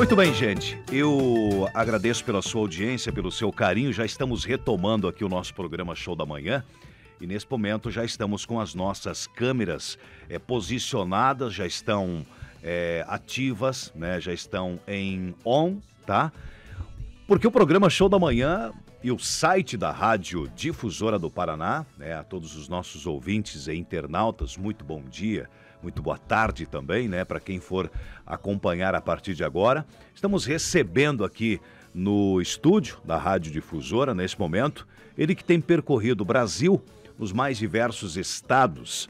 Muito bem, gente. Eu agradeço pela sua audiência, pelo seu carinho. Já estamos retomando aqui o nosso programa Show da Manhã. E nesse momento já estamos com as nossas câmeras é, posicionadas, já estão é, ativas, né? já estão em on, tá? Porque o programa Show da Manhã e o site da Rádio Difusora do Paraná, né? a todos os nossos ouvintes e internautas, muito bom dia. Muito boa tarde também, né, para quem for acompanhar a partir de agora. Estamos recebendo aqui no estúdio da Rádio Difusora, nesse momento, ele que tem percorrido o Brasil, os mais diversos estados,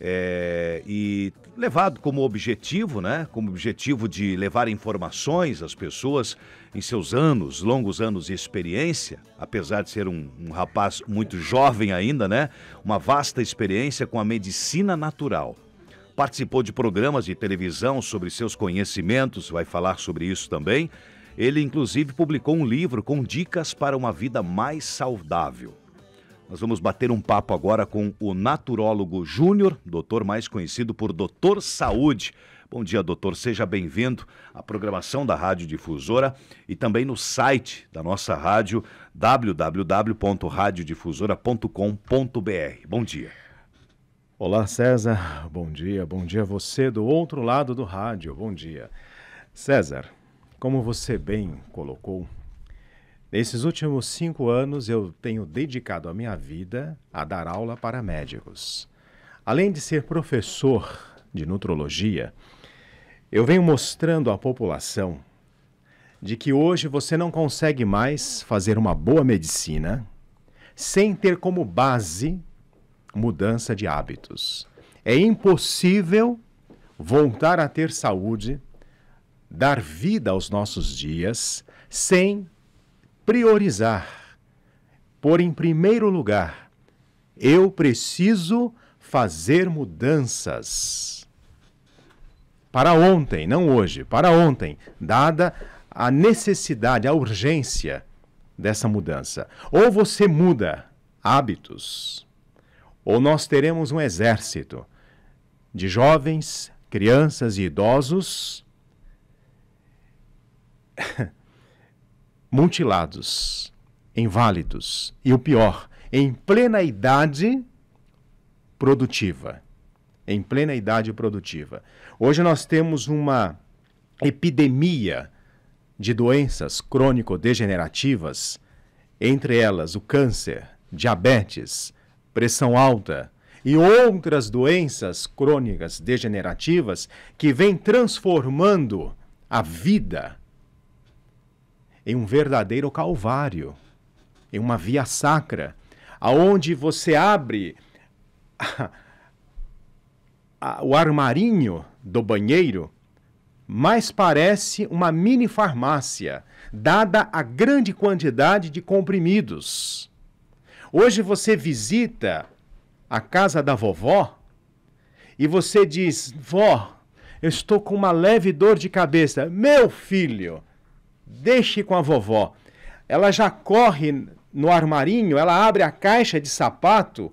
é, e levado como objetivo, né? Como objetivo de levar informações às pessoas em seus anos, longos anos de experiência, apesar de ser um, um rapaz muito jovem ainda, né? Uma vasta experiência com a medicina natural participou de programas de televisão sobre seus conhecimentos, vai falar sobre isso também. Ele, inclusive, publicou um livro com dicas para uma vida mais saudável. Nós vamos bater um papo agora com o naturólogo Júnior, doutor mais conhecido por Doutor Saúde. Bom dia, doutor. Seja bem-vindo à programação da Rádio Difusora e também no site da nossa rádio www.radiodifusora.com.br. Bom dia. Olá, César. Bom dia. Bom dia a você do outro lado do rádio. Bom dia. César, como você bem colocou, nesses últimos cinco anos eu tenho dedicado a minha vida a dar aula para médicos. Além de ser professor de nutrologia, eu venho mostrando à população de que hoje você não consegue mais fazer uma boa medicina sem ter como base mudança de hábitos. É impossível voltar a ter saúde, dar vida aos nossos dias, sem priorizar, pôr em primeiro lugar, eu preciso fazer mudanças. Para ontem, não hoje, para ontem, dada a necessidade, a urgência dessa mudança. Ou você muda hábitos, ou nós teremos um exército de jovens, crianças e idosos mutilados, inválidos e o pior, em plena idade produtiva. Em plena idade produtiva. Hoje nós temos uma epidemia de doenças crônico-degenerativas, entre elas o câncer, diabetes, pressão alta e outras doenças crônicas degenerativas que vêm transformando a vida em um verdadeiro calvário, em uma via sacra, aonde você abre a, a, o armarinho do banheiro, mas parece uma mini farmácia, dada a grande quantidade de comprimidos Hoje você visita a casa da vovó e você diz: Vó, eu estou com uma leve dor de cabeça. Meu filho, deixe com a vovó. Ela já corre no armarinho, ela abre a caixa de sapato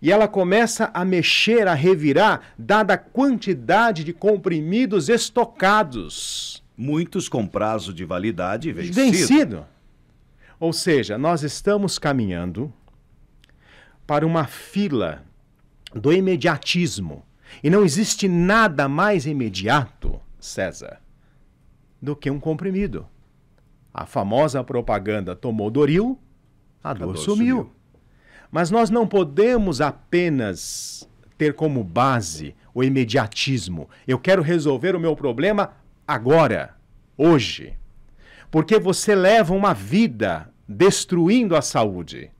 e ela começa a mexer, a revirar, dada a quantidade de comprimidos estocados. Muitos com prazo de validade vencido. Vencido. Ou seja, nós estamos caminhando para uma fila do imediatismo. E não existe nada mais imediato, César, do que um comprimido. A famosa propaganda tomou Doril, a dor, a dor sumiu. sumiu. Mas nós não podemos apenas ter como base o imediatismo. Eu quero resolver o meu problema agora, hoje. Porque você leva uma vida destruindo a saúde.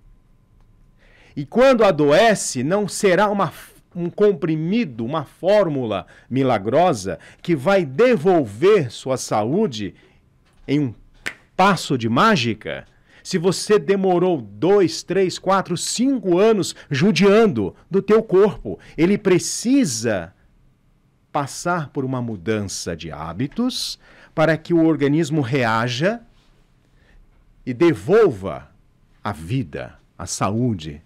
E quando adoece, não será uma, um comprimido, uma fórmula milagrosa que vai devolver sua saúde em um passo de mágica. Se você demorou dois, três, quatro, cinco anos judiando do teu corpo, ele precisa passar por uma mudança de hábitos para que o organismo reaja e devolva a vida, a saúde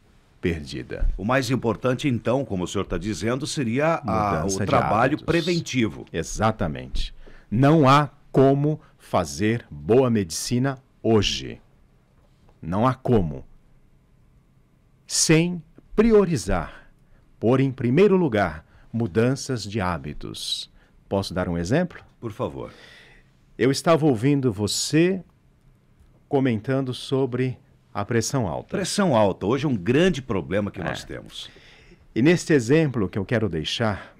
perdida. O mais importante, então, como o senhor está dizendo, seria a, o trabalho hábitos. preventivo. Exatamente. Não há como fazer boa medicina hoje. Não há como. Sem priorizar, pôr em primeiro lugar mudanças de hábitos. Posso dar um exemplo? Por favor. Eu estava ouvindo você comentando sobre a pressão alta. Pressão alta, hoje é um grande problema que é. nós temos. E neste exemplo que eu quero deixar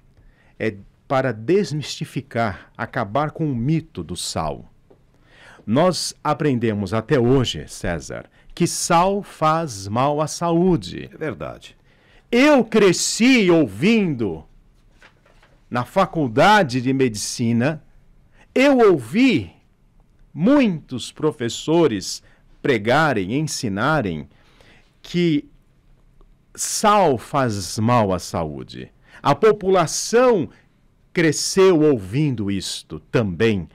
é para desmistificar, acabar com o mito do sal. Nós aprendemos até hoje, César, que sal faz mal à saúde. É verdade. Eu cresci ouvindo na faculdade de medicina, eu ouvi muitos professores pregarem, ensinarem que sal faz mal à saúde. A população cresceu ouvindo isto também,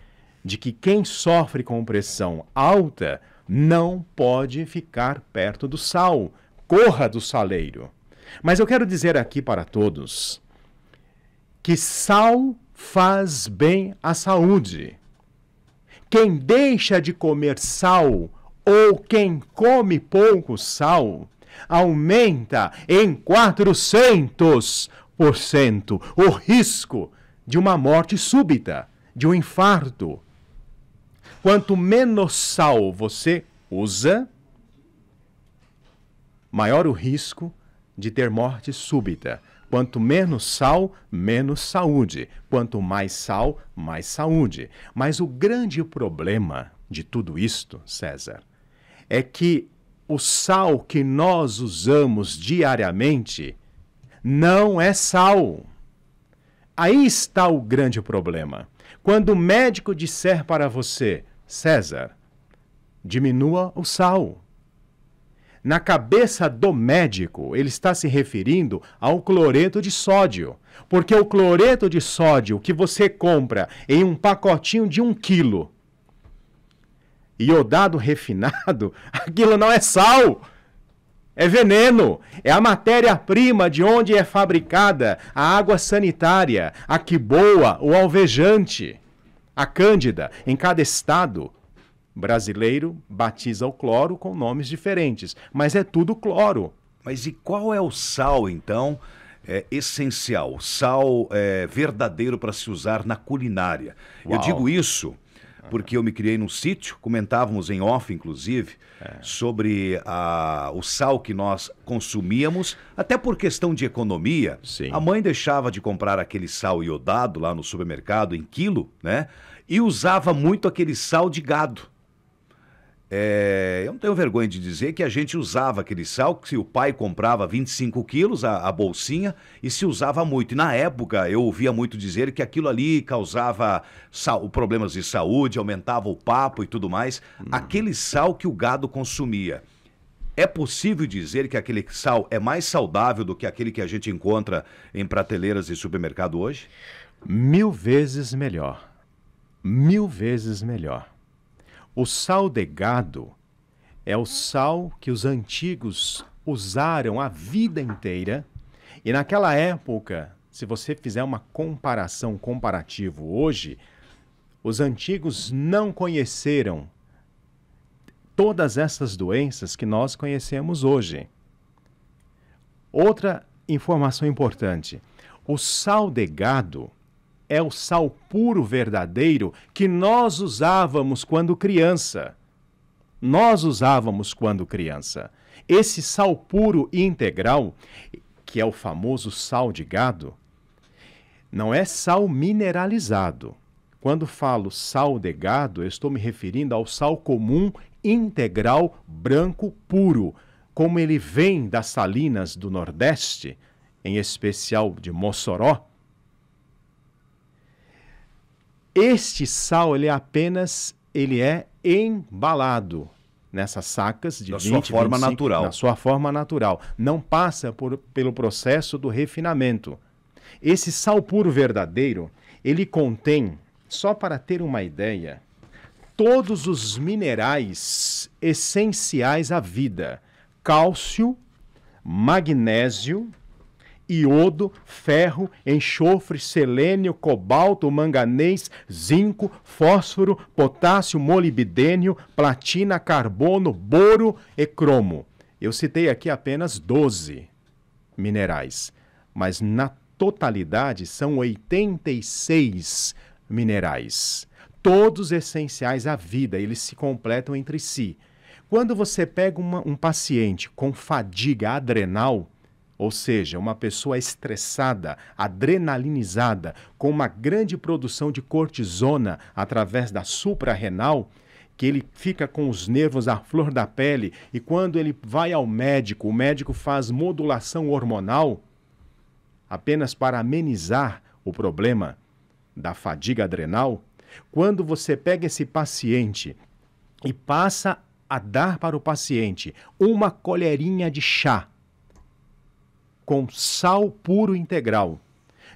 de que quem sofre com pressão alta não pode ficar perto do sal, corra do saleiro. Mas eu quero dizer aqui para todos que sal faz bem à saúde. Quem deixa de comer sal ou quem come pouco sal, aumenta em 400% o risco de uma morte súbita, de um infarto. Quanto menos sal você usa, maior o risco de ter morte súbita. Quanto menos sal, menos saúde. Quanto mais sal, mais saúde. Mas o grande problema de tudo isto, César, é que o sal que nós usamos diariamente não é sal. Aí está o grande problema. Quando o médico disser para você, César, diminua o sal. Na cabeça do médico, ele está se referindo ao cloreto de sódio. Porque o cloreto de sódio que você compra em um pacotinho de um quilo iodado refinado, aquilo não é sal. É veneno, é a matéria-prima de onde é fabricada a água sanitária, a que boa, o alvejante. A Cândida, em cada estado brasileiro, batiza o cloro com nomes diferentes, mas é tudo cloro. Mas e qual é o sal, então, é, essencial, sal é, verdadeiro para se usar na culinária? Uau. Eu digo isso porque eu me criei num sítio, comentávamos em off, inclusive, é. sobre a, o sal que nós consumíamos, até por questão de economia. Sim. A mãe deixava de comprar aquele sal iodado lá no supermercado em quilo, né? E usava muito aquele sal de gado. É, eu não tenho vergonha de dizer que a gente usava aquele sal, que se o pai comprava 25 quilos, a, a, bolsinha, e se usava muito. E na época eu ouvia muito dizer que aquilo ali causava sal, problemas de saúde, aumentava o papo e tudo mais. Hum. Aquele sal que o gado consumia. É possível dizer que aquele sal é mais saudável do que aquele que a gente encontra em prateleiras de supermercado hoje? Mil vezes melhor. Mil vezes melhor. O sal de gado é o sal que os antigos usaram a vida inteira. E naquela época, se você fizer uma comparação, comparativo hoje, os antigos não conheceram todas essas doenças que nós conhecemos hoje. Outra informação importante: o sal de gado é o sal puro verdadeiro que nós usávamos quando criança. Nós usávamos quando criança. Esse sal puro e integral, que é o famoso sal de gado, não é sal mineralizado. Quando falo sal de gado, eu estou me referindo ao sal comum integral branco puro, como ele vem das salinas do Nordeste, em especial de Mossoró este sal, ele é apenas, ele é embalado nessas sacas de da 20, sua forma 25, natural. Na sua forma natural. Não passa por, pelo processo do refinamento. Esse sal puro verdadeiro, ele contém, só para ter uma ideia, todos os minerais essenciais à vida: cálcio, magnésio, iodo, ferro, enxofre, selênio, cobalto, manganês, zinco, fósforo, potássio, molibdênio, platina, carbono, boro e cromo. Eu citei aqui apenas 12 minerais, mas na totalidade são 86 minerais, todos essenciais à vida, eles se completam entre si. Quando você pega uma, um paciente com fadiga adrenal, ou seja, uma pessoa estressada, adrenalinizada, com uma grande produção de cortisona através da suprarrenal, que ele fica com os nervos à flor da pele e quando ele vai ao médico, o médico faz modulação hormonal apenas para amenizar o problema da fadiga adrenal. Quando você pega esse paciente e passa a dar para o paciente uma colherinha de chá com sal puro integral,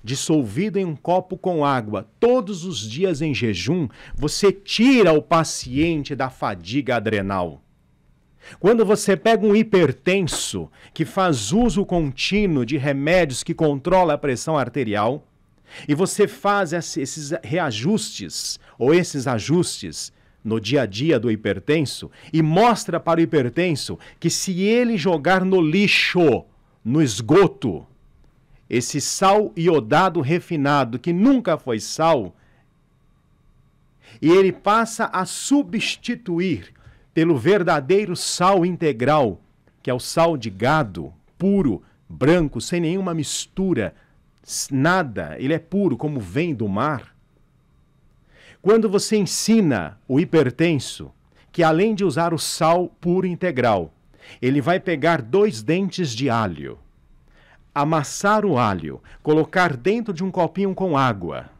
dissolvido em um copo com água, todos os dias em jejum, você tira o paciente da fadiga adrenal. Quando você pega um hipertenso que faz uso contínuo de remédios que controla a pressão arterial, e você faz esses reajustes ou esses ajustes no dia a dia do hipertenso e mostra para o hipertenso que se ele jogar no lixo no esgoto. Esse sal iodado refinado, que nunca foi sal, e ele passa a substituir pelo verdadeiro sal integral, que é o sal de gado, puro, branco, sem nenhuma mistura, nada, ele é puro como vem do mar. Quando você ensina o hipertenso que além de usar o sal puro integral, ele vai pegar dois dentes de alho, amassar o alho, colocar dentro de um copinho com água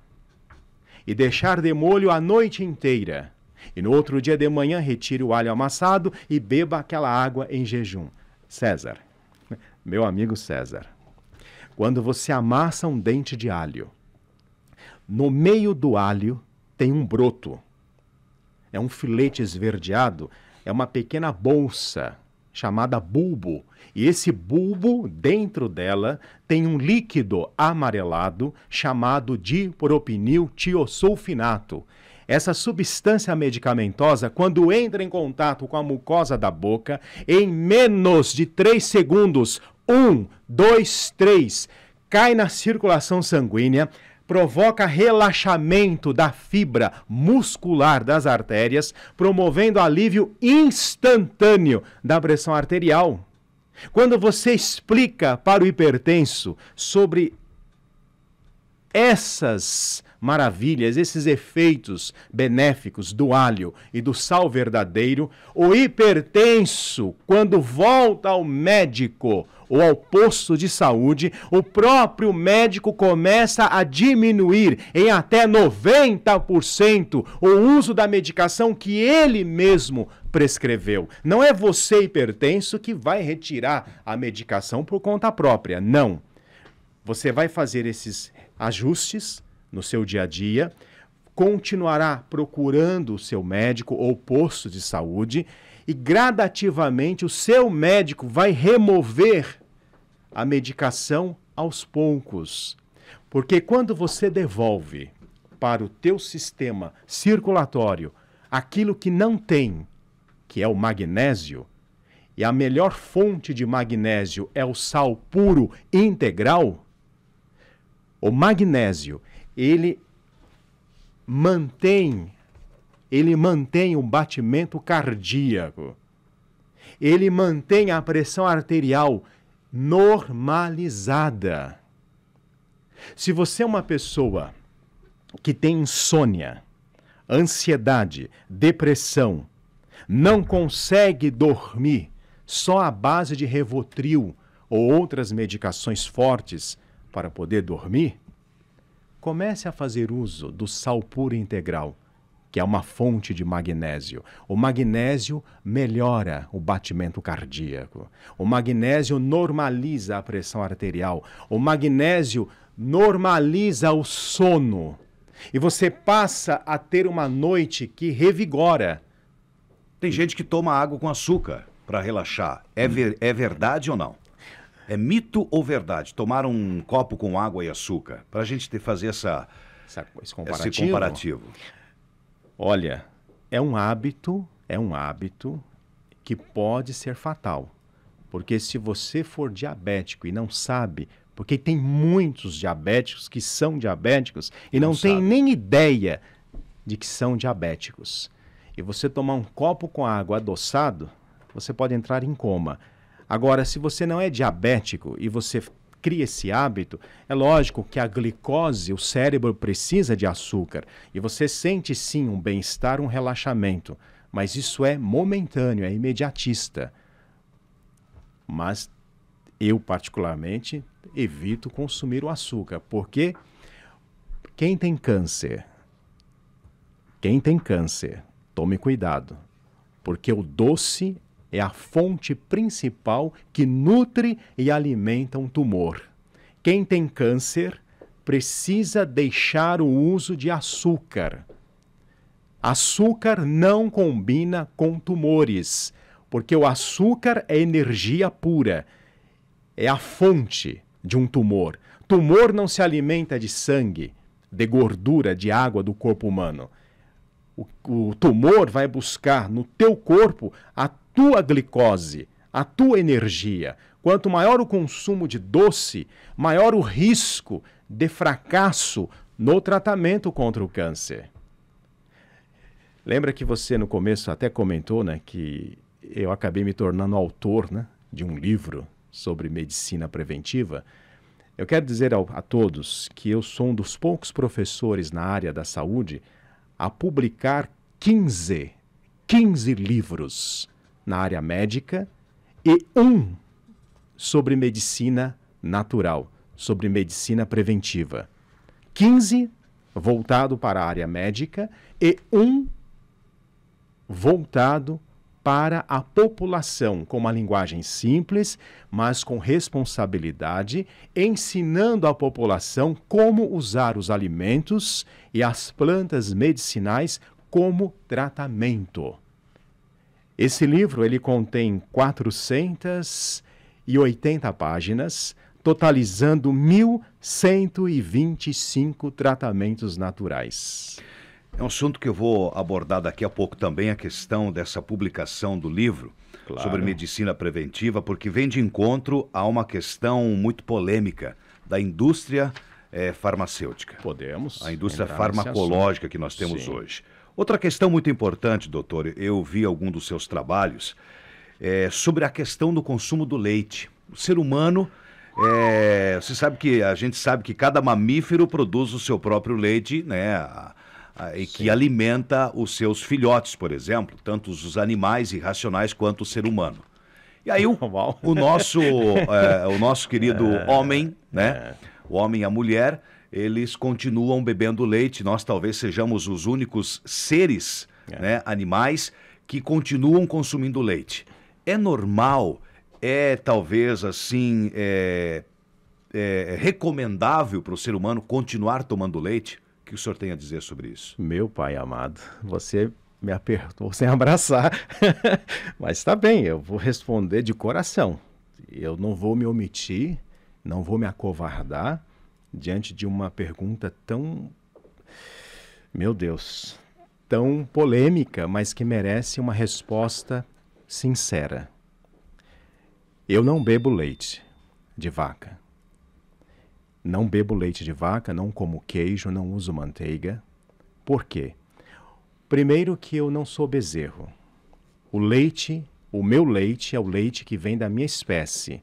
e deixar de molho a noite inteira. E no outro dia de manhã, retire o alho amassado e beba aquela água em jejum. César, meu amigo César, quando você amassa um dente de alho, no meio do alho tem um broto. É um filete esverdeado, é uma pequena bolsa chamada bulbo. E esse bulbo, dentro dela, tem um líquido amarelado chamado de propinil tiosulfinato. Essa substância medicamentosa, quando entra em contato com a mucosa da boca, em menos de 3 segundos, 1, 2, 3, cai na circulação sanguínea, provoca relaxamento da fibra muscular das artérias, promovendo alívio instantâneo da pressão arterial. Quando você explica para o hipertenso sobre essas maravilhas, esses efeitos benéficos do alho e do sal verdadeiro, o hipertenso, quando volta ao médico, ou ao posto de saúde, o próprio médico começa a diminuir em até 90% o uso da medicação que ele mesmo prescreveu. Não é você hipertenso que vai retirar a medicação por conta própria, não. Você vai fazer esses ajustes no seu dia a dia, continuará procurando o seu médico ou posto de saúde e gradativamente o seu médico vai remover a medicação aos poucos. Porque quando você devolve para o teu sistema circulatório aquilo que não tem, que é o magnésio, e a melhor fonte de magnésio é o sal puro integral, o magnésio, ele mantém ele mantém o batimento cardíaco, ele mantém a pressão arterial normalizada. Se você é uma pessoa que tem insônia, ansiedade, depressão, não consegue dormir só à base de Revotril ou outras medicações fortes para poder dormir, comece a fazer uso do sal puro integral que é uma fonte de magnésio. O magnésio melhora o batimento cardíaco. O magnésio normaliza a pressão arterial. O magnésio normaliza o sono. E você passa a ter uma noite que revigora. Tem gente que toma água com açúcar para relaxar. É, ver, é verdade ou não? É mito ou verdade? Tomar um copo com água e açúcar? Para a gente ter, fazer essa, essa esse, comparativo. esse comparativo. Olha, é um hábito, é um hábito que pode ser fatal. Porque se você for diabético e não sabe, porque tem muitos diabéticos que são diabéticos e não, não têm nem ideia de que são diabéticos. E você tomar um copo com água adoçado, você pode entrar em coma. Agora, se você não é diabético e você cria esse hábito, é lógico que a glicose, o cérebro precisa de açúcar e você sente sim um bem-estar, um relaxamento, mas isso é momentâneo, é imediatista. Mas eu, particularmente, evito consumir o açúcar, porque quem tem câncer, quem tem câncer, tome cuidado, porque o doce é a fonte principal que nutre e alimenta um tumor. Quem tem câncer precisa deixar o uso de açúcar. Açúcar não combina com tumores, porque o açúcar é energia pura, é a fonte de um tumor. Tumor não se alimenta de sangue, de gordura, de água do corpo humano. O, o tumor vai buscar no teu corpo a tua glicose, a tua energia. Quanto maior o consumo de doce, maior o risco de fracasso no tratamento contra o câncer. Lembra que você no começo até comentou, né, que eu acabei me tornando autor, né, de um livro sobre medicina preventiva? Eu quero dizer ao, a todos que eu sou um dos poucos professores na área da saúde a publicar 15, 15 livros na área médica e um sobre medicina natural, sobre medicina preventiva. 15 voltado para a área médica e um voltado para a população, com uma linguagem simples, mas com responsabilidade, ensinando à população como usar os alimentos e as plantas medicinais como tratamento. Esse livro ele contém 480 páginas, totalizando 1.125 tratamentos naturais. É um assunto que eu vou abordar daqui a pouco também, a questão dessa publicação do livro claro. sobre medicina preventiva, porque vem de encontro a uma questão muito polêmica da indústria é, farmacêutica. Podemos. A indústria farmacológica que nós temos Sim. hoje. Outra questão muito importante, doutor, eu vi algum dos seus trabalhos é, sobre a questão do consumo do leite. O ser humano, é, você sabe que a gente sabe que cada mamífero produz o seu próprio leite, né? A, e Sim. que alimenta os seus filhotes, por exemplo, tanto os animais irracionais quanto o ser humano. E aí o, o nosso, é, o nosso querido é. homem, né? É. O homem e a mulher eles continuam bebendo leite. Nós talvez sejamos os únicos seres, é. né, animais, que continuam consumindo leite. É normal, é talvez assim, é, é recomendável para o ser humano continuar tomando leite? O que o senhor tem a dizer sobre isso? Meu pai amado, você me apertou sem abraçar, mas está bem, eu vou responder de coração. Eu não vou me omitir, não vou me acovardar diante de uma pergunta tão. Meu Deus, tão polêmica, mas que merece uma resposta sincera. Eu não bebo leite de vaca. Não bebo leite de vaca, não como queijo, não uso manteiga. Por quê? Primeiro que eu não sou bezerro. O leite, o meu leite é o leite que vem da minha espécie.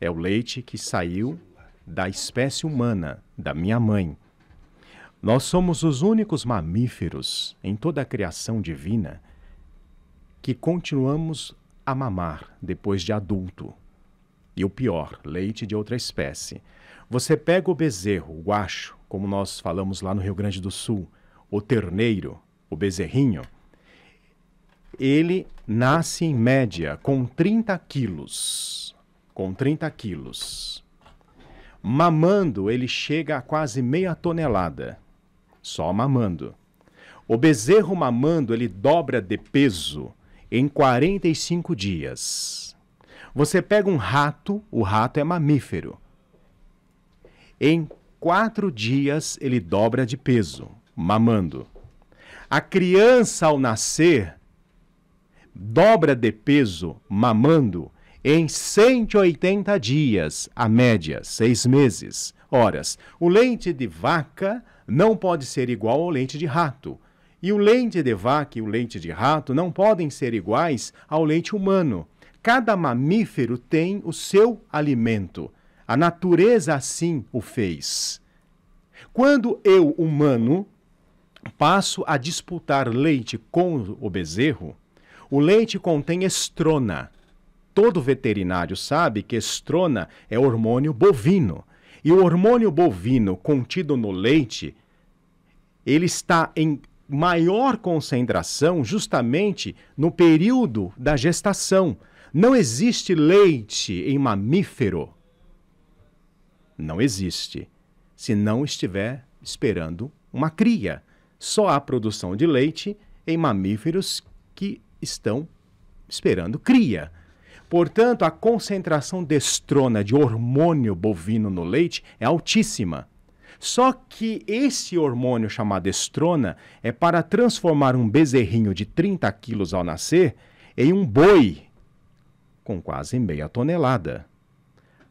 É o leite que saiu da espécie humana, da minha mãe. Nós somos os únicos mamíferos em toda a criação divina que continuamos a mamar depois de adulto. E o pior, leite de outra espécie. Você pega o bezerro, o guacho, como nós falamos lá no Rio Grande do Sul, o terneiro, o bezerrinho, ele nasce em média com 30 quilos. Com 30 quilos. Mamando, ele chega a quase meia tonelada. Só mamando. O bezerro mamando, ele dobra de peso em 45 dias. Você pega um rato, o rato é mamífero. Em quatro dias, ele dobra de peso, mamando. A criança, ao nascer, dobra de peso, mamando, em 180 dias, a média, seis meses. Horas, o leite de vaca não pode ser igual ao leite de rato. E o leite de vaca e o leite de rato não podem ser iguais ao leite humano. Cada mamífero tem o seu alimento. A natureza assim o fez. Quando eu, humano, passo a disputar leite com o bezerro, o leite contém estrona, todo veterinário sabe que estrona é hormônio bovino. E o hormônio bovino contido no leite, ele está em maior concentração justamente no período da gestação. Não existe leite em mamífero. Não existe, se não estiver esperando uma cria. Só há produção de leite em mamíferos que estão esperando cria. Portanto, a concentração de estrona, de hormônio bovino no leite é altíssima. Só que esse hormônio chamado estrona é para transformar um bezerrinho de 30 quilos ao nascer em um boi com quase meia tonelada.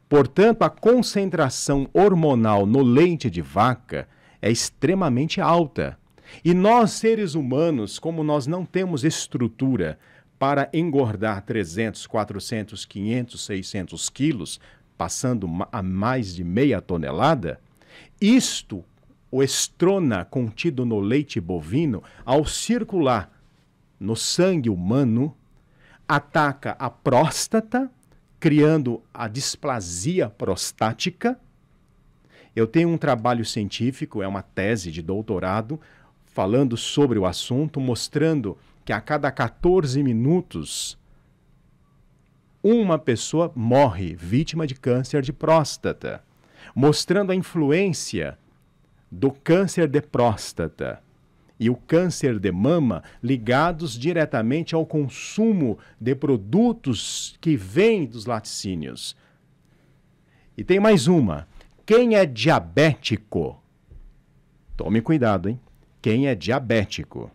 Portanto, a concentração hormonal no leite de vaca é extremamente alta. E nós, seres humanos, como nós não temos estrutura para engordar 300, 400, 500, 600 quilos, passando a mais de meia tonelada, isto, o estrona contido no leite bovino, ao circular no sangue humano, ataca a próstata, criando a displasia prostática. Eu tenho um trabalho científico, é uma tese de doutorado, falando sobre o assunto, mostrando que a cada 14 minutos uma pessoa morre vítima de câncer de próstata, mostrando a influência do câncer de próstata e o câncer de mama ligados diretamente ao consumo de produtos que vêm dos laticínios. E tem mais uma. Quem é diabético? Tome cuidado, hein? Quem é diabético?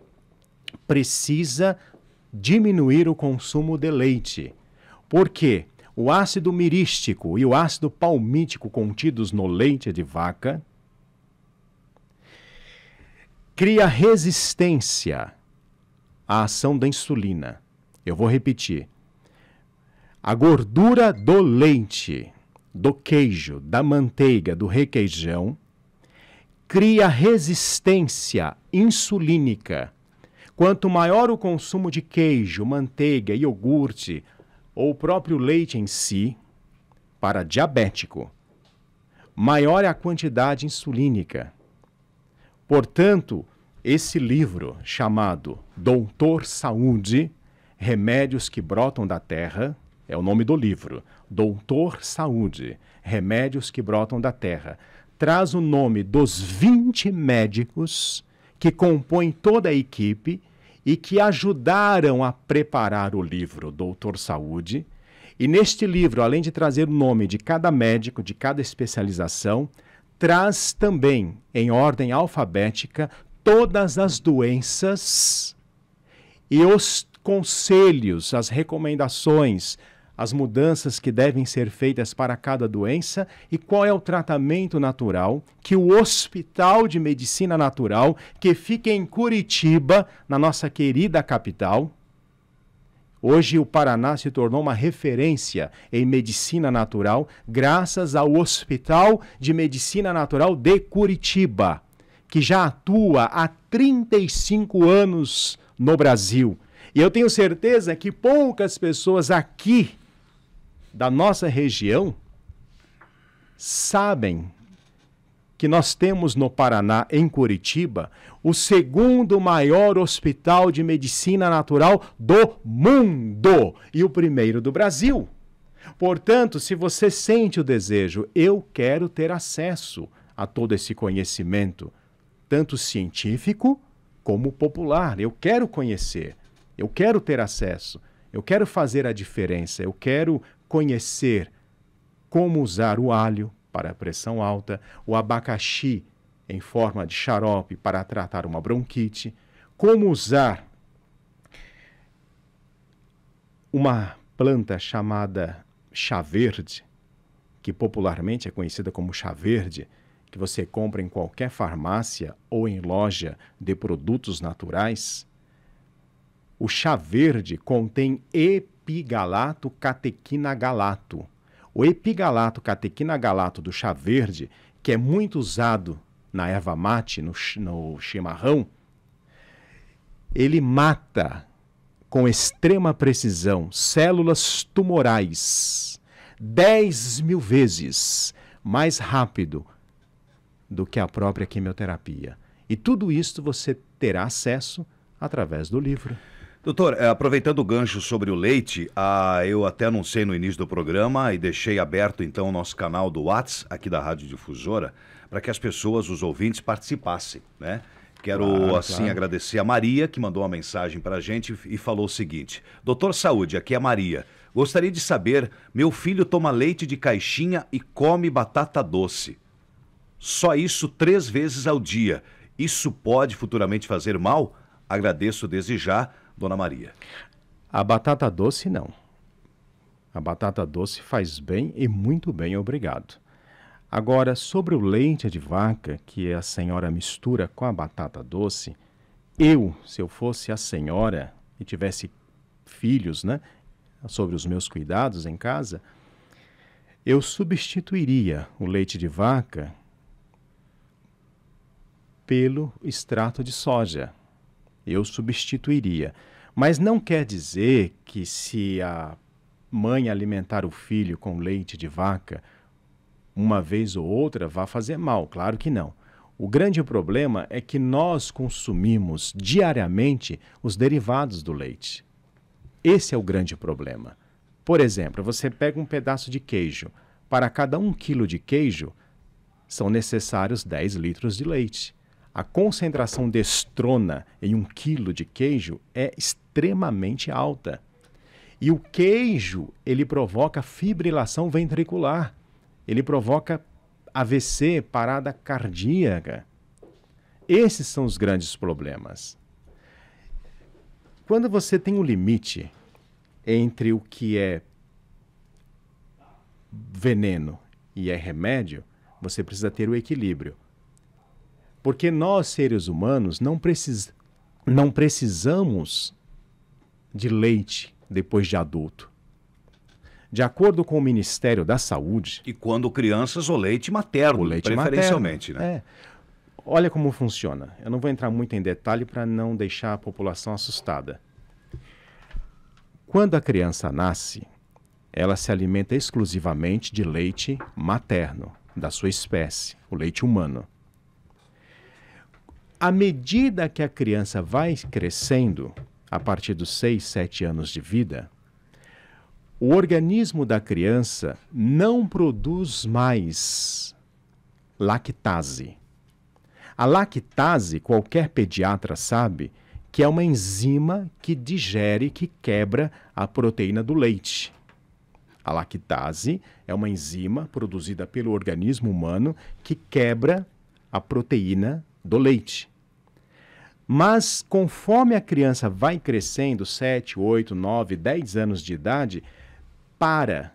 precisa diminuir o consumo de leite. Por quê? O ácido mirístico e o ácido palmítico contidos no leite de vaca cria resistência à ação da insulina. Eu vou repetir. A gordura do leite, do queijo, da manteiga, do requeijão cria resistência insulínica Quanto maior o consumo de queijo, manteiga, iogurte ou o próprio leite em si, para diabético, maior é a quantidade insulínica. Portanto, esse livro, chamado Doutor Saúde, Remédios que Brotam da Terra, é o nome do livro, Doutor Saúde, Remédios que Brotam da Terra, traz o nome dos 20 médicos que compõem toda a equipe e que ajudaram a preparar o livro Doutor Saúde. E neste livro, além de trazer o nome de cada médico, de cada especialização, traz também, em ordem alfabética, todas as doenças e os conselhos, as recomendações as mudanças que devem ser feitas para cada doença e qual é o tratamento natural que o Hospital de Medicina Natural, que fica em Curitiba, na nossa querida capital, Hoje, o Paraná se tornou uma referência em medicina natural, graças ao Hospital de Medicina Natural de Curitiba, que já atua há 35 anos no Brasil. E eu tenho certeza que poucas pessoas aqui da nossa região sabem que nós temos no Paraná, em Curitiba, o segundo maior hospital de medicina natural do mundo e o primeiro do Brasil. Portanto, se você sente o desejo, eu quero ter acesso a todo esse conhecimento, tanto científico como popular. Eu quero conhecer, eu quero ter acesso, eu quero fazer a diferença, eu quero conhecer como usar o alho para pressão alta, o abacaxi em forma de xarope para tratar uma bronquite, como usar uma planta chamada chá verde, que popularmente é conhecida como chá verde, que você compra em qualquer farmácia ou em loja de produtos naturais, o chá verde contém epigenetina epigalato catequina galato. O epigalato catequina galato do chá verde, que é muito usado na erva mate, no, no chimarrão, ele mata com extrema precisão células tumorais 10 mil vezes mais rápido do que a própria quimioterapia. E tudo isso você terá acesso através do livro. Doutor, eh, aproveitando o gancho sobre o leite, ah, eu até anunciei no início do programa e deixei aberto então o nosso canal do Whats aqui da Rádio Difusora para que as pessoas, os ouvintes, participassem, né? Quero claro, assim claro. agradecer a Maria que mandou uma mensagem para a gente e falou o seguinte: Doutor Saúde, aqui é a Maria. Gostaria de saber, meu filho toma leite de caixinha e come batata doce. Só isso três vezes ao dia. Isso pode futuramente fazer mal? Agradeço desde já Dona Maria? A batata doce, não. A batata doce faz bem e muito bem, obrigado. Agora, sobre o leite de vaca que a senhora mistura com a batata doce, eu, se eu fosse a senhora e tivesse filhos, né, sobre os meus cuidados em casa, eu substituiria o leite de vaca pelo extrato de soja eu substituiria. Mas não quer dizer que se a mãe alimentar o filho com leite de vaca, uma vez ou outra vá fazer mal, claro que não. O grande problema é que nós consumimos diariamente os derivados do leite. Esse é o grande problema. Por exemplo, você pega um pedaço de queijo. Para cada um quilo de queijo, são necessários 10 litros de leite a concentração de estrona em um quilo de queijo é extremamente alta. E o queijo, ele provoca fibrilação ventricular, ele provoca AVC, parada cardíaca. Esses são os grandes problemas. Quando você tem um limite entre o que é veneno e é remédio, você precisa ter o equilíbrio. Porque nós, seres humanos, não, precis... não precisamos de leite depois de adulto. De acordo com o Ministério da Saúde. E quando crianças, o leite materno, o leite preferencialmente, materno. né? É. Olha como funciona. Eu não vou entrar muito em detalhe para não deixar a população assustada. Quando a criança nasce, ela se alimenta exclusivamente de leite materno, da sua espécie, o leite humano à medida que a criança vai crescendo, a partir dos 6, 7 anos de vida, o organismo da criança não produz mais lactase. A lactase, qualquer pediatra sabe, que é uma enzima que digere, que quebra a proteína do leite. A lactase é uma enzima produzida pelo organismo humano que quebra a proteína do leite. Mas conforme a criança vai crescendo, 7, 8, 9, 10 anos de idade, para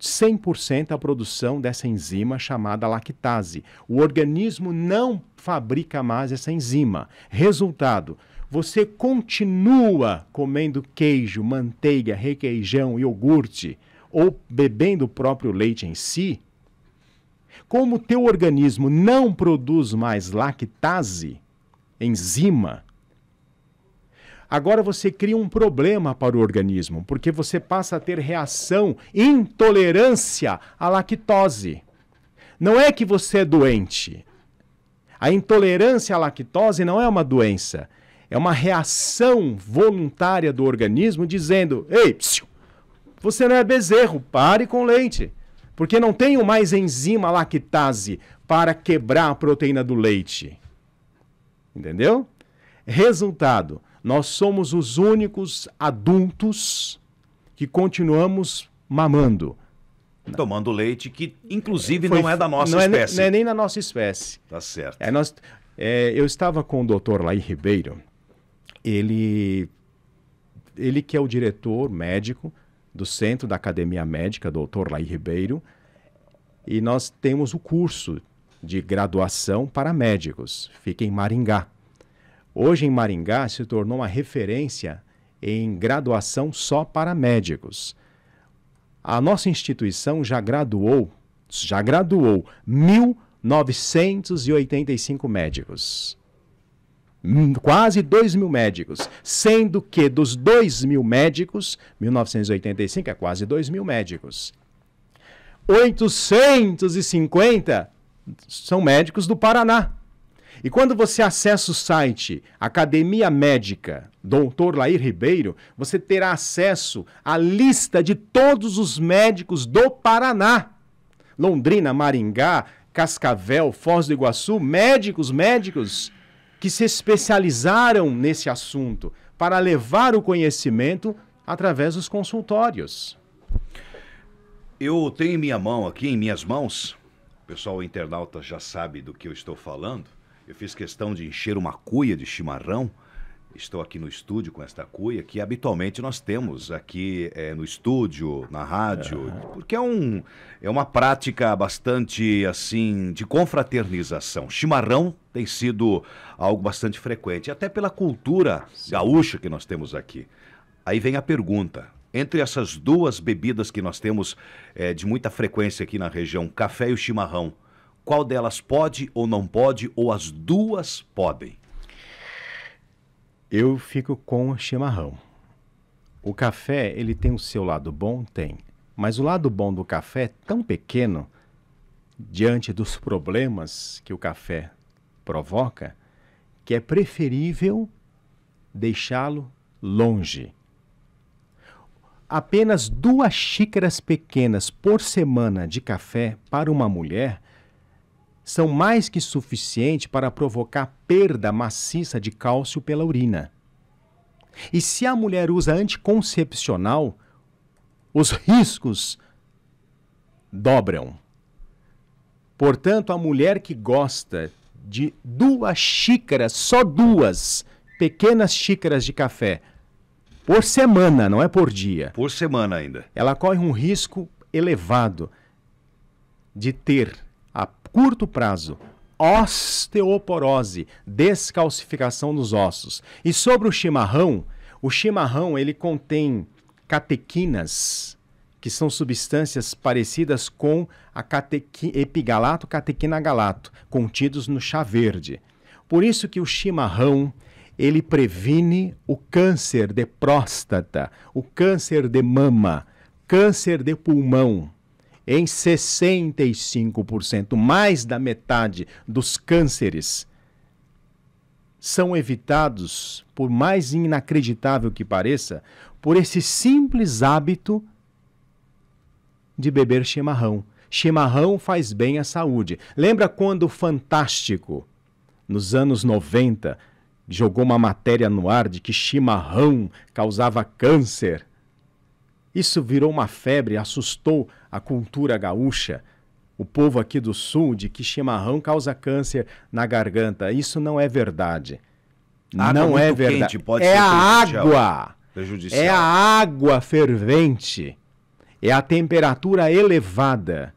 100% a produção dessa enzima chamada lactase. O organismo não fabrica mais essa enzima. Resultado, você continua comendo queijo, manteiga, requeijão, iogurte ou bebendo o próprio leite em si, como o teu organismo não produz mais lactase, enzima, agora você cria um problema para o organismo, porque você passa a ter reação, intolerância à lactose. Não é que você é doente. A intolerância à lactose não é uma doença, é uma reação voluntária do organismo dizendo: "Ei, psiu, você não é bezerro, pare com leite". Porque não tenho mais enzima lactase para quebrar a proteína do leite. Entendeu? Resultado: nós somos os únicos adultos que continuamos mamando. Tomando leite, que inclusive Foi, não é da nossa não é espécie. É, não é nem da nossa espécie. Tá certo. É, nós, é, eu estava com o doutor Laí Ribeiro, ele, ele que é o diretor médico do Centro da Academia Médica, Dr. Laí Ribeiro, e nós temos o curso de graduação para médicos, fica em Maringá. Hoje em Maringá se tornou uma referência em graduação só para médicos. A nossa instituição já graduou, já graduou 1985 médicos quase 2 mil médicos, sendo que dos 2 mil médicos, 1985 é quase 2 mil médicos, 850 são médicos do Paraná. E quando você acessa o site Academia Médica Doutor Lair Ribeiro, você terá acesso à lista de todos os médicos do Paraná. Londrina, Maringá, Cascavel, Foz do Iguaçu, médicos, médicos que se especializaram nesse assunto para levar o conhecimento através dos consultórios. Eu tenho em minha mão aqui, em minhas mãos, o pessoal o internauta já sabe do que eu estou falando. Eu fiz questão de encher uma cuia de chimarrão Estou aqui no estúdio com esta cuia que habitualmente nós temos aqui é, no estúdio, na rádio, é. porque é, um, é uma prática bastante assim de confraternização. Chimarrão tem sido algo bastante frequente, até pela cultura Sim. gaúcha que nós temos aqui. Aí vem a pergunta: entre essas duas bebidas que nós temos é, de muita frequência aqui na região, café e o chimarrão, qual delas pode ou não pode, ou as duas podem? Eu fico com chimarrão. O café, ele tem o seu lado bom? Tem. Mas o lado bom do café é tão pequeno diante dos problemas que o café provoca que é preferível deixá-lo longe. Apenas duas xícaras pequenas por semana de café para uma mulher são mais que suficientes para provocar perda maciça de cálcio pela urina. E se a mulher usa anticoncepcional, os riscos dobram. Portanto, a mulher que gosta de duas xícaras, só duas pequenas xícaras de café por semana, não é por dia. Por semana ainda. Ela corre um risco elevado de ter curto prazo, osteoporose, descalcificação dos ossos. E sobre o chimarrão, o chimarrão ele contém catequinas, que são substâncias parecidas com a catequi, epigalato, catequina galato, contidos no chá verde. Por isso que o chimarrão ele previne o câncer de próstata, o câncer de mama, câncer de pulmão em 65%, mais da metade dos cânceres são evitados, por mais inacreditável que pareça, por esse simples hábito de beber chimarrão. Chimarrão faz bem à saúde. Lembra quando o Fantástico, nos anos 90, jogou uma matéria no ar de que chimarrão causava câncer? Isso virou uma febre, assustou a cultura gaúcha. O povo aqui do sul de que chimarrão causa câncer na garganta. Isso não é verdade. Água não é verdade. é a água. É a água fervente. É a temperatura elevada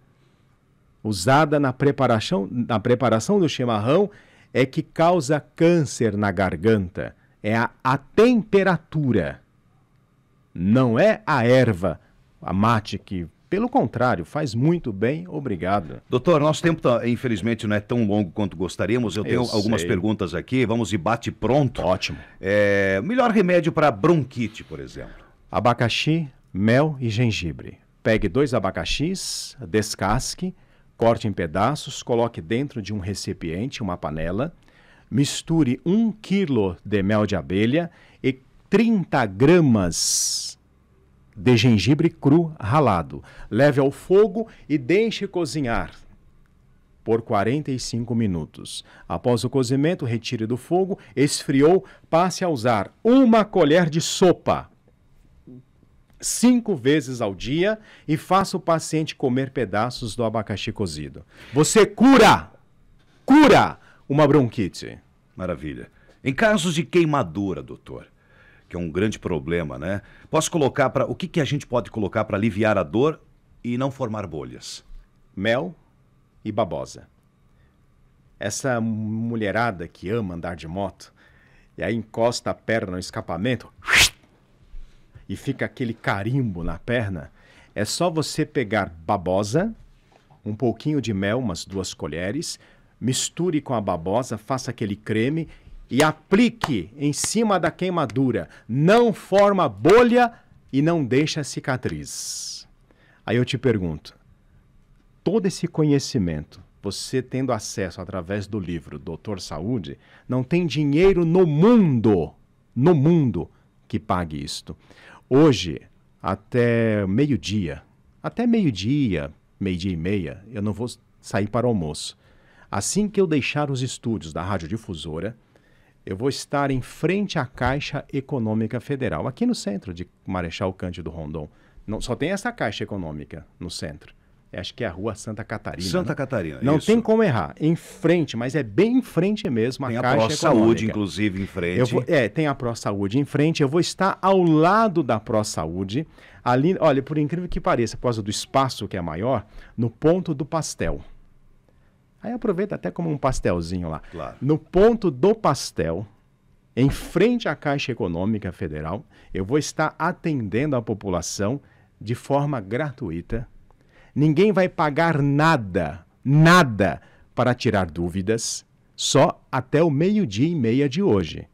usada na preparação, na preparação do chimarrão é que causa câncer na garganta. É a, a temperatura não é a erva, a mate que pelo contrário, faz muito bem, obrigado. Doutor, nosso tempo, tá, infelizmente, não é tão longo quanto gostaríamos. Eu tenho Eu algumas perguntas aqui, vamos e bate pronto. Ótimo. É, melhor remédio para bronquite, por exemplo? Abacaxi, mel e gengibre. Pegue dois abacaxis, descasque, corte em pedaços, coloque dentro de um recipiente, uma panela, misture um quilo de mel de abelha e 30 gramas de gengibre cru ralado. Leve ao fogo e deixe cozinhar por 45 minutos. Após o cozimento, retire do fogo, esfriou, passe a usar uma colher de sopa cinco vezes ao dia e faça o paciente comer pedaços do abacaxi cozido. Você cura, cura uma bronquite. Maravilha. Em casos de queimadura, doutor, que é um grande problema, né? Posso colocar para. O que, que a gente pode colocar para aliviar a dor e não formar bolhas? Mel e babosa. Essa mulherada que ama andar de moto e aí encosta a perna no escapamento e fica aquele carimbo na perna, é só você pegar babosa, um pouquinho de mel, umas duas colheres, misture com a babosa, faça aquele creme e aplique em cima da queimadura. Não forma bolha e não deixa cicatriz. Aí eu te pergunto: todo esse conhecimento, você tendo acesso através do livro Doutor Saúde, não tem dinheiro no mundo, no mundo, que pague isto. Hoje, até meio-dia, até meio-dia, meio-dia e meia, eu não vou sair para o almoço. Assim que eu deixar os estúdios da Rádio Difusora, eu vou estar em frente à Caixa Econômica Federal, aqui no centro de Marechal Cândido Rondon. Não, só tem essa Caixa Econômica no centro. É, acho que é a rua Santa Catarina. Né? Santa né? Catarina. Não isso. tem como errar. Em frente, mas é bem em frente mesmo. A tem a Pro Saúde, inclusive, em frente. Vou, é, tem a Pro Saúde em frente. Eu vou estar ao lado da Pro Saúde. Ali, olha, por incrível que pareça, por causa do espaço que é maior, no ponto do pastel. Aí aproveita até como um pastelzinho lá. Claro. No ponto do pastel, em frente à Caixa Econômica Federal, eu vou estar atendendo a população de forma gratuita. Ninguém vai pagar nada, nada para tirar dúvidas, só até o meio-dia e meia de hoje.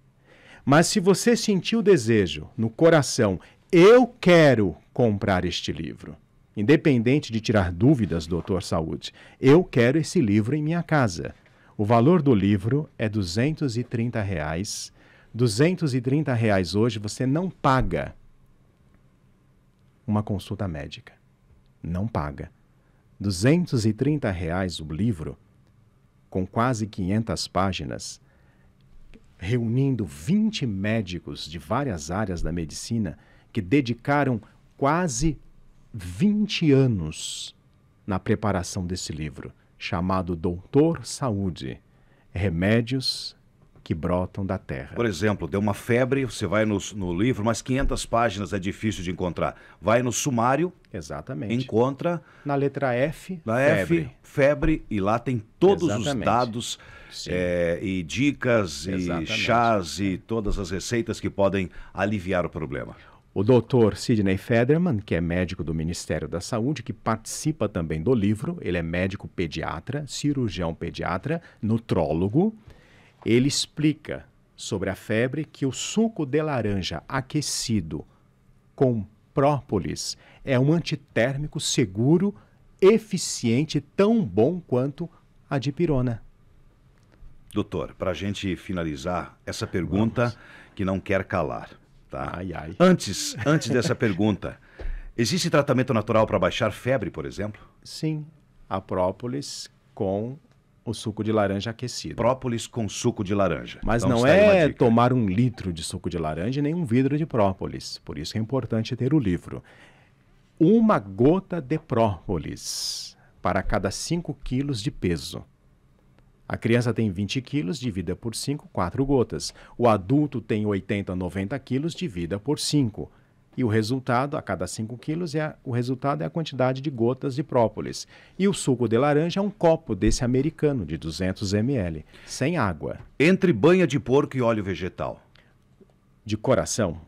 Mas se você sentir o desejo no coração, eu quero comprar este livro. Independente de tirar dúvidas, doutor Saúde, eu quero esse livro em minha casa. O valor do livro é 230 reais. 230 reais hoje você não paga uma consulta médica. Não paga. 230 reais o livro, com quase 500 páginas, reunindo 20 médicos de várias áreas da medicina que dedicaram quase 20 anos na preparação desse livro, chamado Doutor Saúde: Remédios que brotam da terra. Por exemplo, deu uma febre, você vai no, no livro, mas 500 páginas é difícil de encontrar. Vai no sumário. Exatamente. Encontra. Na letra F. Na febre. F, febre, e lá tem todos Exatamente. os dados é, e dicas Exatamente. e chás e todas as receitas que podem aliviar o problema o Dr. Sidney Federman, que é médico do Ministério da Saúde, que participa também do livro, ele é médico pediatra, cirurgião pediatra, nutrólogo. Ele explica sobre a febre que o suco de laranja aquecido com própolis é um antitérmico seguro, eficiente, tão bom quanto a dipirona. Doutor, para a gente finalizar essa pergunta Vamos. que não quer calar. Tá? Ai, ai. Antes, antes dessa pergunta, existe tratamento natural para baixar febre, por exemplo? Sim, a própolis com o suco de laranja aquecido. Própolis com suco de laranja. Mas então, não é tomar um litro de suco de laranja nem um vidro de própolis. Por isso é importante ter o livro. Uma gota de própolis para cada 5 quilos de peso. A criança tem 20 quilos, divida por 5, 4 gotas. O adulto tem 80, 90 quilos, divida por 5. E o resultado, a cada 5 quilos, é a, o resultado é a quantidade de gotas de própolis. E o suco de laranja é um copo desse americano, de 200 ml, sem água. Entre banha de porco e óleo vegetal. De coração,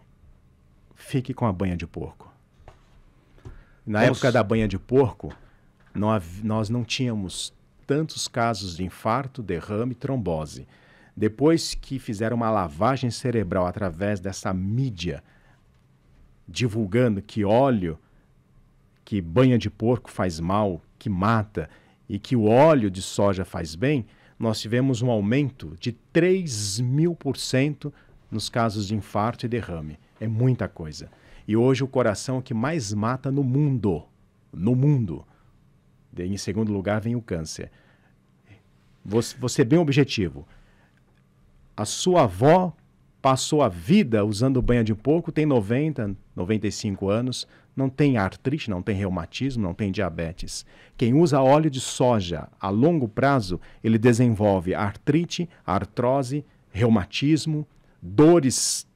fique com a banha de porco. Na Nossa. época da banha de porco, nós não tínhamos tantos casos de infarto, derrame e trombose. Depois que fizeram uma lavagem cerebral através dessa mídia, divulgando que óleo, que banha de porco faz mal, que mata, e que o óleo de soja faz bem, nós tivemos um aumento de 3 mil por cento nos casos de infarto e derrame. É muita coisa. E hoje o coração é o que mais mata no mundo. No mundo. Em segundo lugar, vem o câncer. Você, você é bem objetivo. A sua avó passou a vida usando banha de porco, tem 90, 95 anos, não tem artrite, não tem reumatismo, não tem diabetes. Quem usa óleo de soja a longo prazo, ele desenvolve artrite, artrose, reumatismo, dores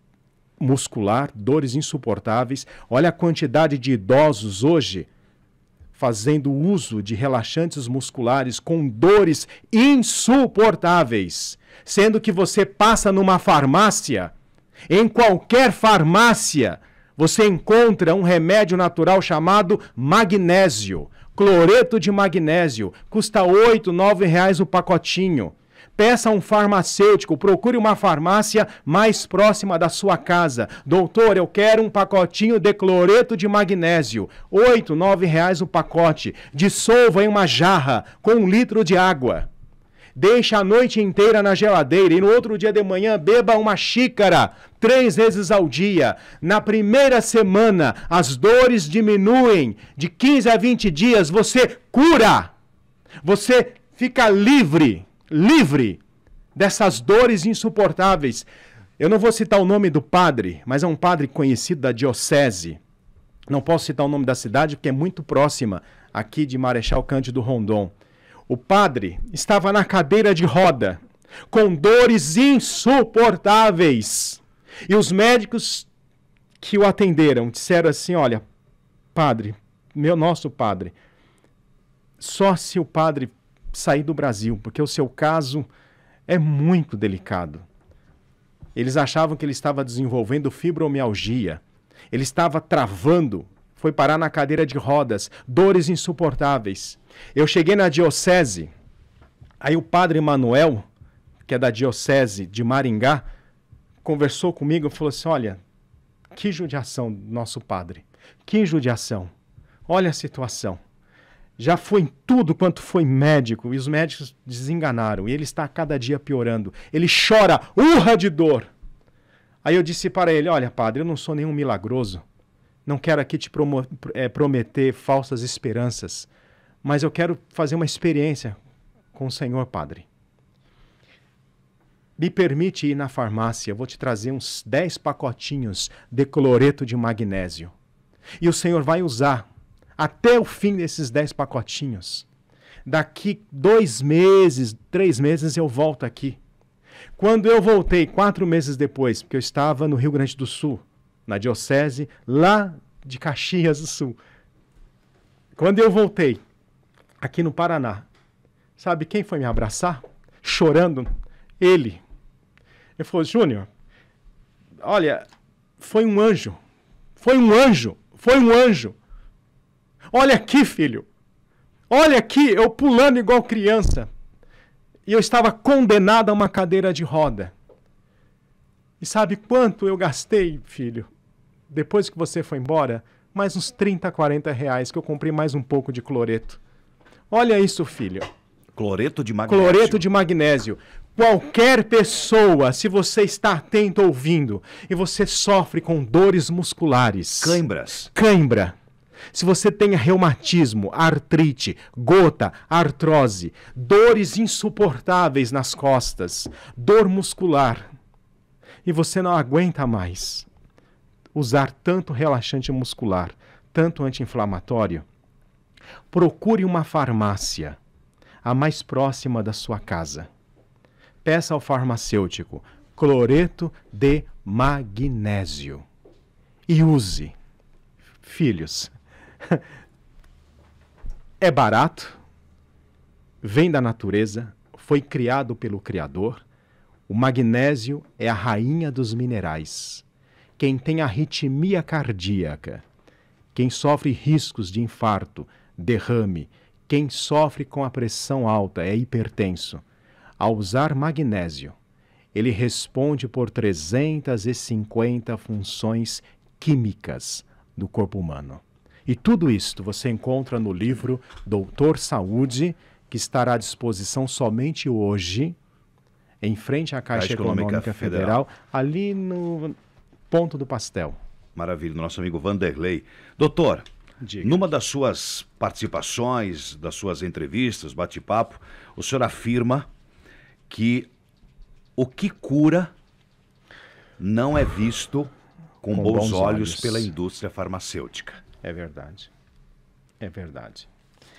muscular, dores insuportáveis. Olha a quantidade de idosos hoje fazendo uso de relaxantes musculares com dores insuportáveis, sendo que você passa numa farmácia, em qualquer farmácia, você encontra um remédio natural chamado magnésio, cloreto de magnésio, custa R$ 8, R$ 9 reais o pacotinho. Peça a um farmacêutico, procure uma farmácia mais próxima da sua casa. Doutor, eu quero um pacotinho de cloreto de magnésio. Oito, nove reais o pacote. Dissolva em uma jarra com um litro de água deixa a noite inteira na geladeira e no outro dia de manhã beba uma xícara três vezes ao dia. Na primeira semana, as dores diminuem. De 15 a 20 dias, você cura. Você fica livre livre dessas dores insuportáveis. Eu não vou citar o nome do padre, mas é um padre conhecido da diocese. Não posso citar o nome da cidade porque é muito próxima aqui de Marechal Cândido Rondon. O padre estava na cadeira de roda, com dores insuportáveis. E os médicos que o atenderam disseram assim: "Olha, padre, meu nosso padre, só se o padre sair do Brasil, porque o seu caso é muito delicado. Eles achavam que ele estava desenvolvendo fibromialgia. Ele estava travando, foi parar na cadeira de rodas, dores insuportáveis. Eu cheguei na diocese, aí o padre Manuel, que é da diocese de Maringá, conversou comigo e falou assim: Olha, que judiação do nosso padre, que judiação, olha a situação já foi em tudo quanto foi médico, e os médicos desenganaram, e ele está cada dia piorando. Ele chora, urra de dor. Aí eu disse para ele: Olha, padre, eu não sou nenhum milagroso. Não quero aqui te é, prometer falsas esperanças, mas eu quero fazer uma experiência com o Senhor, padre. Me permite ir na farmácia, eu vou te trazer uns 10 pacotinhos de cloreto de magnésio. E o Senhor vai usar até o fim desses 10 pacotinhos. Daqui dois meses, três meses, eu volto aqui. Quando eu voltei, quatro meses depois, porque eu estava no Rio Grande do Sul, na diocese lá de Caxias do Sul. Quando eu voltei, aqui no Paraná, sabe quem foi me abraçar? Chorando? Ele. Ele falou: Júnior, olha, foi um anjo. Foi um anjo. Foi um anjo. Olha aqui, filho. Olha aqui, eu pulando igual criança. E eu estava condenado a uma cadeira de roda. E sabe quanto eu gastei, filho? Depois que você foi embora, mais uns 30, 40 reais que eu comprei mais um pouco de cloreto. Olha isso, filho. Cloreto de magnésio. Cloreto de magnésio. Qualquer pessoa, se você está atento ouvindo e você sofre com dores musculares, cãibras. Cãibra se você tem reumatismo, artrite, gota, artrose, dores insuportáveis nas costas, dor muscular, e você não aguenta mais usar tanto relaxante muscular, tanto anti-inflamatório, procure uma farmácia a mais próxima da sua casa. Peça ao farmacêutico cloreto de magnésio e use. Filhos, é barato, vem da natureza, foi criado pelo Criador. O magnésio é a rainha dos minerais. Quem tem arritmia cardíaca, quem sofre riscos de infarto, derrame, quem sofre com a pressão alta, é hipertenso. Ao usar magnésio, ele responde por 350 funções químicas do corpo humano. E tudo isto você encontra no livro Doutor Saúde, que estará à disposição somente hoje, em frente à Caixa, Caixa Econômica, Econômica Federal, Federal, ali no ponto do pastel. Maravilha, nosso amigo Vanderlei. Doutor, Diga. Numa das suas participações, das suas entrevistas, bate-papo, o senhor afirma que o que cura não é visto com, com bons, bons olhos, olhos pela indústria farmacêutica. É verdade. É verdade.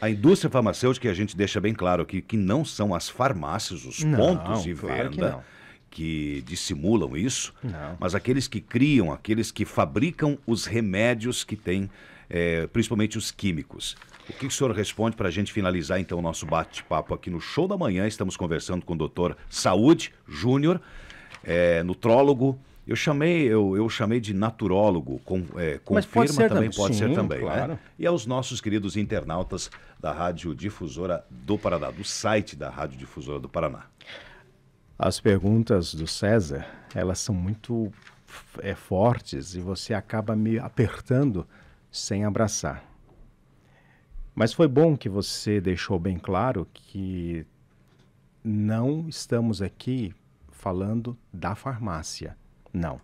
A indústria farmacêutica, a gente deixa bem claro aqui que não são as farmácias, os não, pontos de claro venda que, que, dissimulam isso, não. mas aqueles que criam, aqueles que fabricam os remédios que têm, é, principalmente os químicos. O que o senhor responde para a gente finalizar então o nosso bate-papo aqui no show da manhã? Estamos conversando com o doutor Saúde Júnior, é, nutrólogo eu chamei, eu, eu chamei de naturólogo, com, é, confirma pode também, pode Sim, ser também. Né? Claro. Né? E aos nossos queridos internautas da Rádio Difusora do Paraná, do site da Rádio Difusora do Paraná. As perguntas do César, elas são muito é, fortes e você acaba me apertando sem abraçar. Mas foi bom que você deixou bem claro que não estamos aqui falando da farmácia não.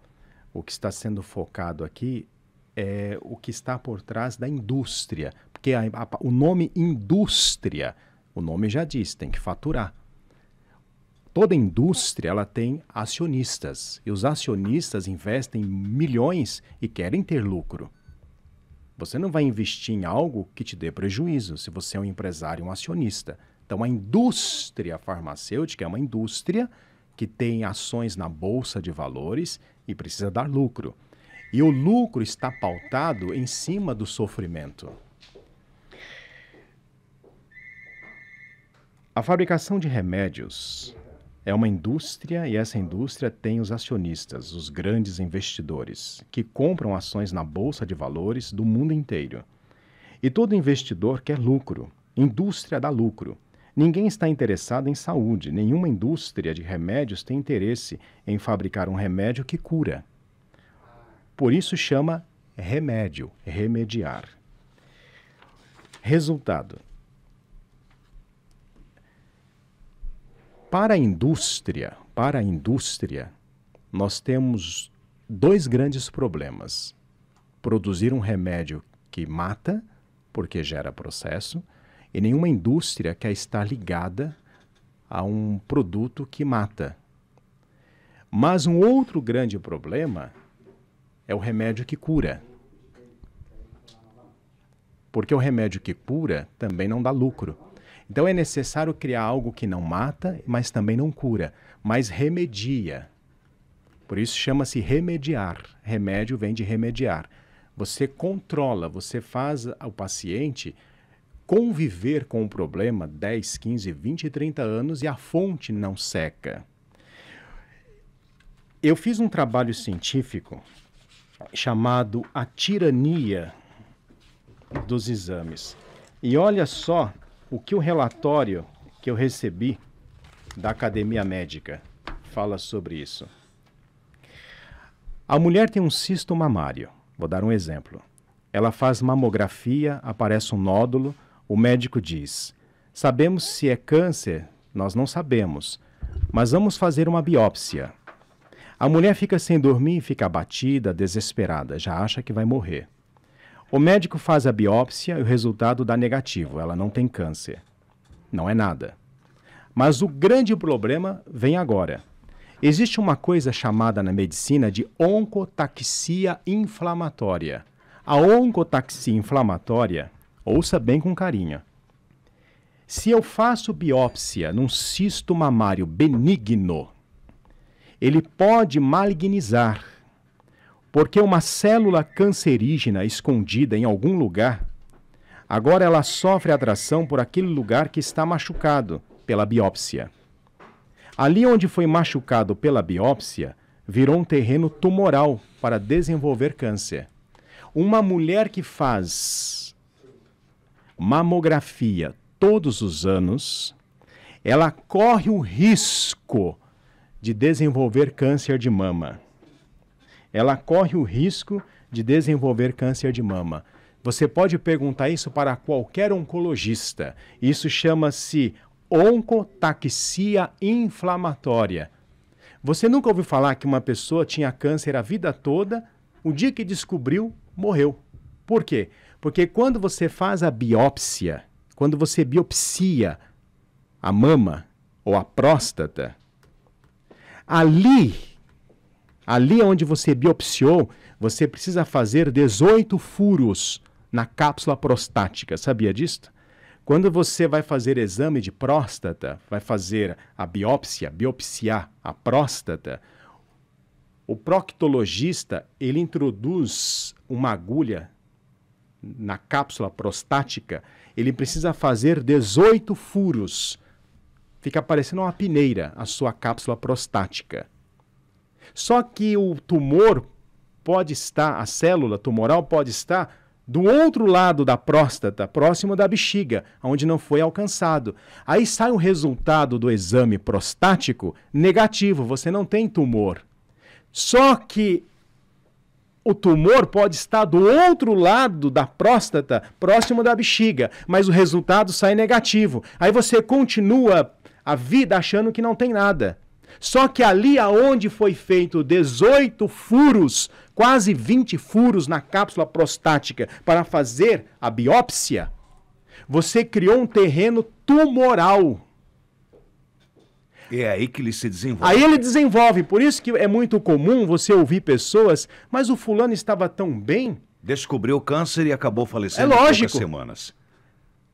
O que está sendo focado aqui é o que está por trás da indústria. Porque a, a, o nome indústria, o nome já diz, tem que faturar. Toda indústria ela tem acionistas e os acionistas investem milhões e querem ter lucro. Você não vai investir em algo que te dê prejuízo se você é um empresário, um acionista. Então a indústria farmacêutica é uma indústria que tem ações na bolsa de valores e precisa dar lucro. E o lucro está pautado em cima do sofrimento. A fabricação de remédios é uma indústria e essa indústria tem os acionistas, os grandes investidores, que compram ações na bolsa de valores do mundo inteiro. E todo investidor quer lucro. Indústria dá lucro. Ninguém está interessado em saúde, nenhuma indústria de remédios tem interesse em fabricar um remédio que cura. Por isso chama remédio, remediar. Resultado: para a indústria, para a indústria, nós temos dois grandes problemas: produzir um remédio que mata, porque gera processo, e nenhuma indústria quer estar ligada a um produto que mata. Mas um outro grande problema é o remédio que cura. Porque o remédio que cura também não dá lucro. Então é necessário criar algo que não mata, mas também não cura, mas remedia. Por isso chama-se remediar. Remédio vem de remediar. Você controla, você faz o paciente conviver com o problema 10, 15, 20, 30 anos e a fonte não seca. Eu fiz um trabalho científico chamado A Tirania dos Exames. E olha só o que o relatório que eu recebi da Academia Médica fala sobre isso. A mulher tem um cisto mamário. Vou dar um exemplo. Ela faz mamografia, aparece um nódulo, o médico diz: Sabemos se é câncer? Nós não sabemos, mas vamos fazer uma biópsia. A mulher fica sem dormir, fica abatida, desesperada, já acha que vai morrer. O médico faz a biópsia e o resultado dá negativo, ela não tem câncer. Não é nada. Mas o grande problema vem agora. Existe uma coisa chamada na medicina de oncotaxia inflamatória. A oncotaxia inflamatória Ouça bem com carinho. Se eu faço biópsia num cisto mamário benigno, ele pode malignizar, porque uma célula cancerígena escondida em algum lugar, agora ela sofre atração por aquele lugar que está machucado pela biópsia. Ali onde foi machucado pela biópsia, virou um terreno tumoral para desenvolver câncer. Uma mulher que faz mamografia todos os anos, ela corre o risco de desenvolver câncer de mama. Ela corre o risco de desenvolver câncer de mama. Você pode perguntar isso para qualquer oncologista. Isso chama-se oncotaxia inflamatória. Você nunca ouviu falar que uma pessoa tinha câncer a vida toda, o dia que descobriu, morreu. Por quê? Porque quando você faz a biópsia, quando você biopsia a mama ou a próstata, ali, ali onde você biopsiou, você precisa fazer 18 furos na cápsula prostática. Sabia disto? Quando você vai fazer exame de próstata, vai fazer a biópsia, biopsiar a próstata, o proctologista, ele introduz uma agulha na cápsula prostática, ele precisa fazer 18 furos. Fica parecendo uma peneira a sua cápsula prostática. Só que o tumor pode estar, a célula tumoral pode estar do outro lado da próstata, próximo da bexiga, onde não foi alcançado. Aí sai o resultado do exame prostático negativo, você não tem tumor. Só que o tumor pode estar do outro lado da próstata, próximo da bexiga, mas o resultado sai negativo. Aí você continua a vida achando que não tem nada. Só que ali aonde foi feito 18 furos, quase 20 furos na cápsula prostática para fazer a biópsia, você criou um terreno tumoral. É aí que ele se desenvolve. Aí ele desenvolve. Por isso que é muito comum você ouvir pessoas, mas o fulano estava tão bem. Descobriu o câncer e acabou falecendo é lógico. em poucas semanas.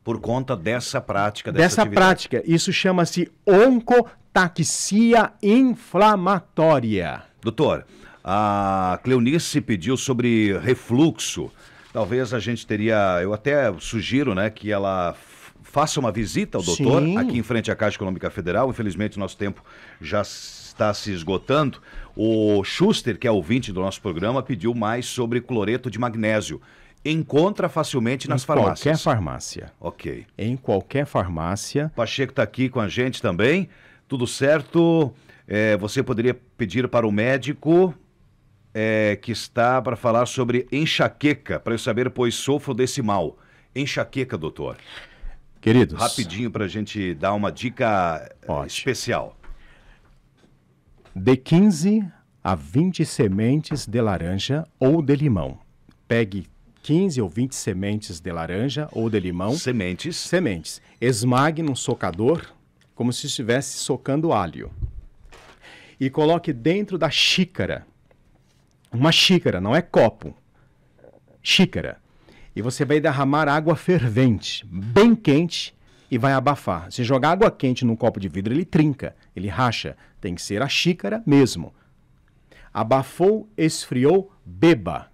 Por conta dessa prática, dessa, dessa prática. Isso chama-se oncotaxia inflamatória. Doutor, a Cleonice pediu sobre refluxo. Talvez a gente teria, eu até sugiro, né, que ela faça uma visita ao doutor Sim. aqui em frente à Caixa Econômica Federal. Infelizmente, nosso tempo já está se esgotando. O Schuster, que é ouvinte do nosso programa, pediu mais sobre cloreto de magnésio. Encontra facilmente nas em farmácias. Em qualquer farmácia. Ok. Em qualquer farmácia. Pacheco está aqui com a gente também. Tudo certo? É, você poderia pedir para o médico é, que está para falar sobre enxaqueca, para eu saber, pois sofro desse mal. Enxaqueca, doutor. Queridos. Rapidinho para a gente dar uma dica eh, Ótimo. especial. De 15 a 20 sementes de laranja ou de limão. Pegue 15 ou 20 sementes de laranja ou de limão. Sementes. Sementes. Esmague num socador, como se estivesse socando alho. E coloque dentro da xícara. Uma xícara, não é copo. Xícara e você vai derramar água fervente, bem quente, e vai abafar. Se jogar água quente num copo de vidro, ele trinca, ele racha. Tem que ser a xícara mesmo. Abafou, esfriou, beba.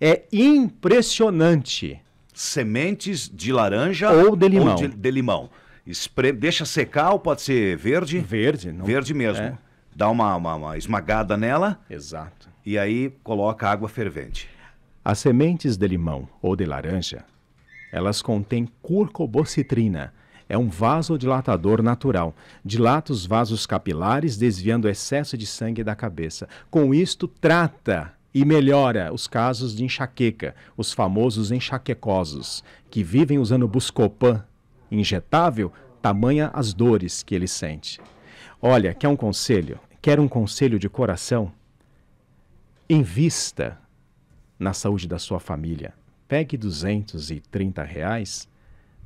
É impressionante. Sementes de laranja ou de limão. Ou de, de limão. Espre... Deixa secar ou pode ser verde? Verde, não. Verde mesmo. É. Dá uma, uma, uma esmagada nela. Exato. E aí coloca água fervente. As sementes de limão ou de laranja, elas contêm curcobocitrina. É um vasodilatador natural. Dilata os vasos capilares, desviando o excesso de sangue da cabeça. Com isto, trata e melhora os casos de enxaqueca, os famosos enxaquecosos, que vivem usando Buscopan injetável, tamanha as dores que ele sente. Olha, quer um conselho? Quer um conselho de coração? Invista na saúde da sua família. Pegue 230 reais,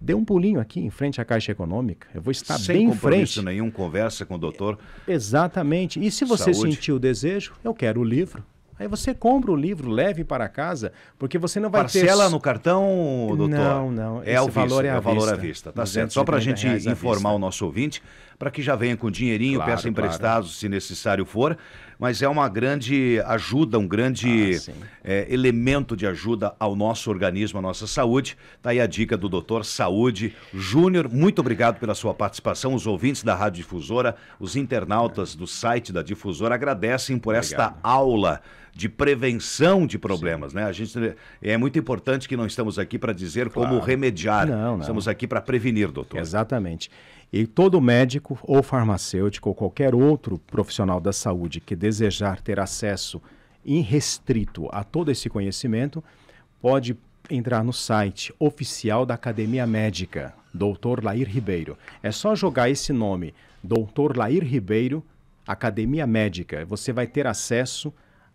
dê um pulinho aqui em frente à Caixa Econômica. Eu vou estar Sem bem em frente. Sem nenhum, conversa com o doutor. Exatamente. E se você saúde. sentir o desejo, eu quero o livro. Aí você compra o livro, leve para casa, porque você não vai Parcela ter... Parcela no cartão, doutor? Não, não. É, é, é o valor é, valor à vista. Tá certo. Só para a gente informar o nosso ouvinte, para que já venha com dinheirinho, claro, peça emprestado claro. se necessário for mas é uma grande ajuda, um grande ah, é, elemento de ajuda ao nosso organismo, à nossa saúde. Está aí a dica do doutor Saúde Júnior. Muito obrigado pela sua participação. Os ouvintes da Rádio Difusora, os internautas do site da Difusora agradecem por obrigado. esta aula de prevenção de problemas, Sim. né? A gente é muito importante que não estamos aqui para dizer claro. como remediar. Não, não. Estamos aqui para prevenir, doutor. Exatamente. E todo médico ou farmacêutico ou qualquer outro profissional da saúde que desejar ter acesso irrestrito a todo esse conhecimento pode entrar no site oficial da Academia Médica, Dr. Lair Ribeiro. É só jogar esse nome, Dr. Lair Ribeiro, Academia Médica. Você vai ter acesso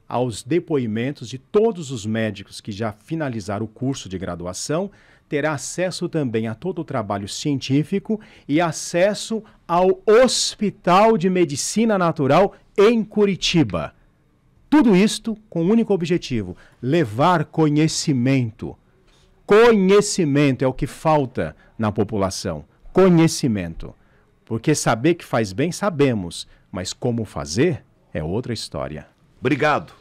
aos depoimentos de todos os médicos que já finalizaram o curso de graduação terá acesso também a todo o trabalho científico e acesso ao Hospital de Medicina Natural em Curitiba. Tudo isto com o um único objetivo: levar conhecimento. Conhecimento é o que falta na população. Conhecimento. Porque saber que faz bem, sabemos, mas como fazer é outra história. Obrigado.